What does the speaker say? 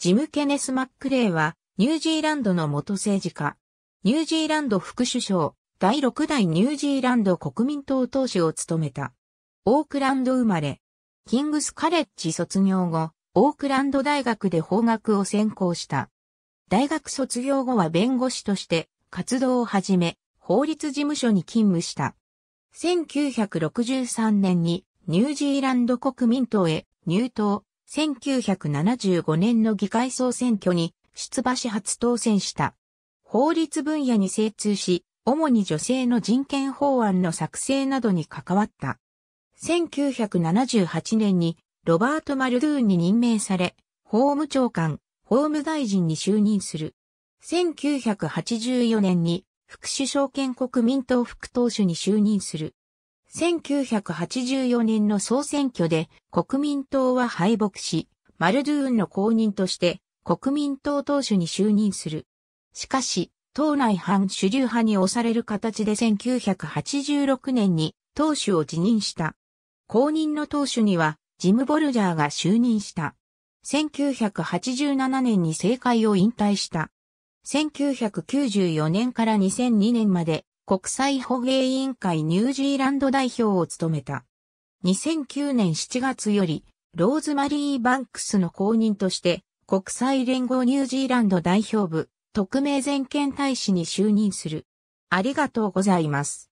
ジム・ケネス・マックレイは、ニュージーランドの元政治家。ニュージーランド副首相、第6代ニュージーランド国民党党首を務めた。オークランド生まれ。キングスカレッジ卒業後、オークランド大学で法学を専攻した。大学卒業後は弁護士として活動を始め、法律事務所に勤務した。1963年にニュージーランド国民党へ入党、1975年の議会総選挙に出馬し初当選した。法律分野に精通し、主に女性の人権法案の作成などに関わった。1978年にロバート・マルドゥーンに任命され、法務長官、法務大臣に就任する。1984年に副首相兼国民党副党首に就任する。1984年の総選挙で国民党は敗北し、マルドゥーンの公認として国民党党首に就任する。しかし、党内反主流派に押される形で1986年に党首を辞任した。公認の党首にはジム・ボルジャーが就任した。1987年に政界を引退した。1994年から2002年まで国際捕鯨委員会ニュージーランド代表を務めた。2009年7月より、ローズマリー・バンクスの公認として、国際連合ニュージーランド代表部、特命全権大使に就任する。ありがとうございます。